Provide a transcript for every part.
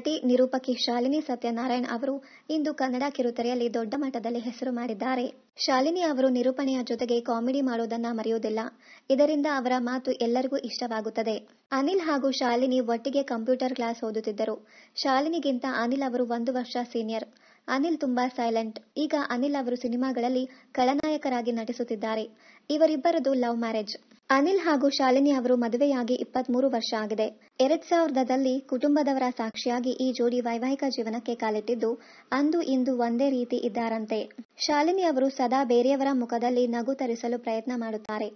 ನಟಿ ನಿರೂಪಕಿ ಶಾಲಿನಿ ಸತ್ಯನಾರಾಯಣ್ ಅವರು ಇಂದು ಕನ್ನಡ ಕಿರುತೆರೆಯಲ್ಲಿ ದೊಡ್ಡ ಮಟ್ಟದಲ್ಲಿ ಹೆಸರು ಮಾಡಿದ್ದಾರೆ ಶಾಲಿನಿ ಅವರು ನಿರೂಪಣೆಯ ಜೊತೆಗೆ ಕಾಮಿಡಿ ಮಾಡೋದನ್ನ ಮರೆಯುವುದಿಲ್ಲ ಇದರಿಂದ ಅವರ ಮಾತು ಎಲ್ಲರಿಗೂ ಇಷ್ಟವಾಗುತ್ತದೆ ಅನಿಲ್ ಹಾಗೂ ಶಾಲಿನಿ ಒಟ್ಟಿಗೆ ಕಂಪ್ಯೂಟರ್ ಕ್ಲಾಸ್ ಓದುತ್ತಿದ್ದರು ಶಾಲಿನಿಗಿಂತ ಅನಿಲ್ ಅವರು ಒಂದು ವರ್ಷ ಸೀನಿಯರ್ ಅನಿಲ್ ತುಂಬಾ ಸೈಲೆಂಟ್ ಈಗ ಅನಿಲ್ ಅವರು ಸಿನಿಮಾಗಳಲ್ಲಿ ಖಳನಾಯಕರಾಗಿ ನಟಿಸುತ್ತಿದ್ದಾರೆ ಇವರಿಬ್ಬರದು ಲವ್ ಮ್ಯಾರೇಜ್ ಅನಿಲ್ ಹಾಗೂ ಶಾಲಿನಿ ಅವರು ಮದುವೆಯಾಗಿ ಇಪ್ಪತ್ಮೂರು ವರ್ಷ ಆಗಿದೆ ಎರಡ್ ಸಾವಿರದಲ್ಲಿ ಕುಟುಂಬದವರ ಸಾಕ್ಷಿಯಾಗಿ ಈ ಜೋಡಿ ವೈವಾಹಿಕ ಜೀವನಕ್ಕೆ ಕಾಲಿಟ್ಟಿದ್ದು ಅಂದು ಇಂದು ಒಂದೇ ರೀತಿ ಇದ್ದಾರಂತೆ ಶಾಲಿನಿ ಅವರು ಸದಾ ಬೇರೆಯವರ ಮುಖದಲ್ಲಿ ನಗು ತರಿಸಲು ಪ್ರಯತ್ನ ಮಾಡುತ್ತಾರೆ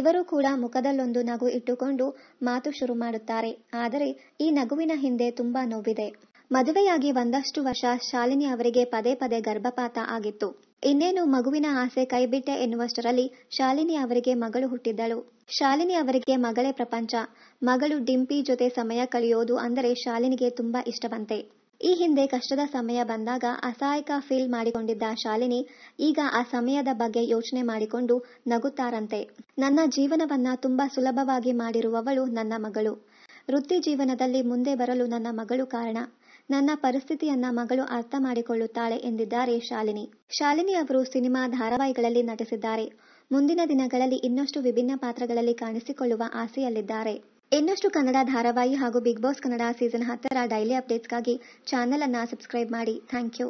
ಇವರು ಕೂಡ ಮುಖದಲ್ಲೊಂದು ನಗು ಇಟ್ಟುಕೊಂಡು ಮಾತು ಶುರು ಮಾಡುತ್ತಾರೆ ಆದರೆ ಈ ನಗುವಿನ ಹಿಂದೆ ತುಂಬಾ ನೋವಿದೆ ಮದುವೆಯಾಗಿ ಒಂದಷ್ಟು ವರ್ಷ ಶಾಲಿನಿ ಅವರಿಗೆ ಪದೇ ಪದೇ ಗರ್ಭಪಾತ ಆಗಿತ್ತು ಇನ್ನೇನು ಮಗುವಿನ ಆಸೆ ಕೈಬಿಟ್ಟೆ ಎನ್ನುವಷ್ಟರಲ್ಲಿ ಶಾಲಿನಿ ಅವರಿಗೆ ಮಗಳು ಹುಟ್ಟಿದ್ದಳು ಶಾಲಿನಿ ಅವರಿಗೆ ಮಗಳೇ ಪ್ರಪಂಚ ಮಗಳು ಡಿಂಪಿ ಜೊತೆ ಸಮಯ ಕಳೆಯೋದು ಅಂದರೆ ಶಾಲಿನಿಗೆ ತುಂಬಾ ಇಷ್ಟವಂತೆ ಈ ಹಿಂದೆ ಕಷ್ಟದ ಸಮಯ ಬಂದಾಗ ಅಸಹಾಯಕ ಫೀಲ್ ಮಾಡಿಕೊಂಡಿದ್ದ ಶಾಲಿನಿ ಈಗ ಆ ಸಮಯದ ಬಗ್ಗೆ ಯೋಚನೆ ಮಾಡಿಕೊಂಡು ನಗುತ್ತಾರಂತೆ ನನ್ನ ಜೀವನವನ್ನ ತುಂಬಾ ಸುಲಭವಾಗಿ ಮಾಡಿರುವವಳು ನನ್ನ ಮಗಳು ವೃತ್ತಿ ಜೀವನದಲ್ಲಿ ಮುಂದೆ ಬರಲು ನನ್ನ ಮಗಳು ಕಾರಣ ನನ್ನ ಪರಿಸ್ಥಿತಿಯನ್ನ ಮಗಳು ಅರ್ಥ ಮಾಡಿಕೊಳ್ಳುತ್ತಾಳೆ ಎಂದಿದ್ದಾರೆ ಶಾಲಿನಿ ಶಾಲಿನಿ ಅವರು ಸಿನಿಮಾ ಧಾರಾವಾಹಿಗಳಲ್ಲಿ ನಟಿಸಿದ್ದಾರೆ ಮುಂದಿನ ದಿನಗಳಲ್ಲಿ ಇನ್ನಷ್ಟು ವಿಭಿನ್ನ ಪಾತ್ರಗಳಲ್ಲಿ ಕಾಣಿಸಿಕೊಳ್ಳುವ ಆಸೆಯಲ್ಲಿದ್ದಾರೆ ಇನ್ನಷ್ಟು ಕನ್ನಡ ಧಾರಾವಾಹಿ ಹಾಗೂ ಬಿಗ್ ಬಾಸ್ ಕನ್ನಡ ಸೀಸನ್ ಹತ್ತರ ಡೈಲಿ ಅಪ್ಡೇಟ್ಸ್ಗಾಗಿ ಚಾನೆಲ್ ಅನ್ನ ಸಬ್ಸ್ಕ್ರೈಬ್ ಮಾಡಿ ಥ್ಯಾಂಕ್ ಯು